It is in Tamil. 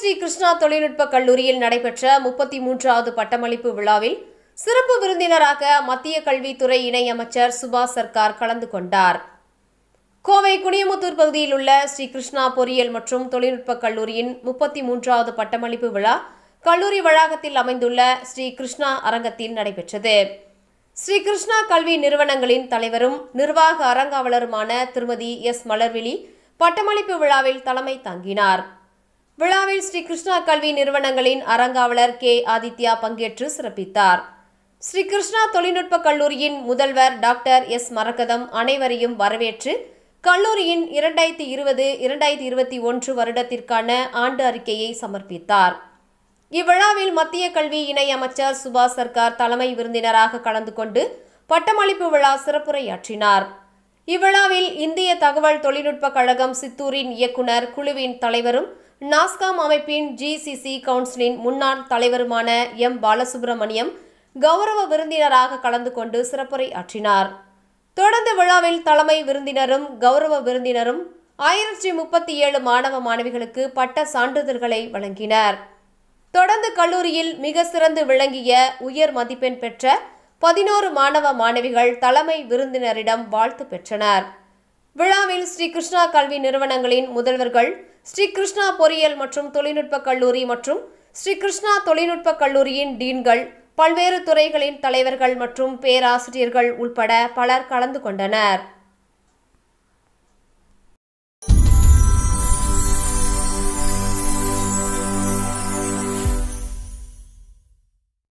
ஸ்ரீ கிருஷ்ணா தொழில்நுட்ப கல்லூரியில் நடைபெற்ற முப்பத்தி மூன்றாவது பட்டமளிப்பு விழாவில் சிறப்பு விருந்தினராக மத்திய கல்வித்துறை இணையமைச்சர் சுபாஷ் சர்க்கார் கலந்து கொண்டார் கோவை குனியமுத்தூர் பகுதியில் உள்ள ஸ்ரீ கிருஷ்ணா பொறியியல் மற்றும் தொழில்நுட்ப கல்லூரியின் முப்பத்தி மூன்றாவது பட்டமளிப்பு விழா கல்லூரி வளாகத்தில் அமைந்துள்ள ஸ்ரீ கிருஷ்ணா அரங்கத்தில் நடைபெற்றது ஸ்ரீ கிருஷ்ணா கல்வி நிறுவனங்களின் தலைவரும் நிர்வாக அரங்காவலருமான திருமதி எஸ் மலர்விழி பட்டமளிப்பு விழாவில் தலைமை தாங்கினாா் விழாவில் ஸ்ரீ கிருஷ்ணா கல்வி நிறுவனங்களின் அறங்காவலர் கே ஆதித்யா பங்கேற்று சிறப்பித்தார் ஸ்ரீ கிருஷ்ணா தொழில்நுட்ப கல்லூரியின் முதல்வர் டாக்டர் எஸ் மரகதம் அனைவரையும் வரவேற்று கல்லூரியின் இரண்டாயிரத்தி இருபது இரண்டாயிரத்தி இருபத்தி ஒன்று வருடத்திற்கான ஆண்டு அறிக்கையை சமர்ப்பித்தார் இவ்விழாவில் மத்திய கல்வி இணை அமைச்சர் சுபாஷ் சர்க்கார் தலைமை விருந்தினராக கலந்து கொண்டு பட்டமளிப்பு விழா சிறப்புரையாற்றினார் இவ்விழாவில் இந்திய தகவல் தொழில்நுட்ப கழகம் சித்தூரின் இயக்குனர் குழுவின் தலைவரும் நாஸ்காம் அமைப்பின் ஜிசிசி கவுன்சிலின் முன்னாள் தலைவருமான எம் பாலசுப்ரமணியம் கௌரவ விருந்தினராக கலந்து கொண்டு சிறப்புரை ஆற்றினார் தொடர்ந்து விழாவில் தலைமை விருந்தினரும் கௌரவ விருந்தினரும் ஆயிரத்தி முப்பத்தி ஏழு மாணவ மாணவிகளுக்கு பட்ட சான்றிதழ்களை வழங்கினர் தொடர்ந்து கல்லூரியில் மிக சிறந்து விளங்கிய உயர் மதிப்பெண் பெற்ற பதினோரு மாணவ மாணவிகள் தலைமை விருந்தினரிடம் வாழ்த்து பெற்றனர் விழாவில் ஸ்ரீ கிருஷ்ணா கல்வி நிறுவனங்களின் முதல்வர்கள் ஸ்ரீ கிருஷ்ணா பொறியியல் மற்றும் தொழில்நுட்ப கல்லூரி மற்றும் ஸ்ரீ கிருஷ்ணா தொழில்நுட்ப கல்லூரியின் டீன்கள் பல்வேறு துறைகளின் தலைவர்கள் மற்றும் பேராசிரியர்கள் உள்பட பலர் கலந்து கொண்டனர்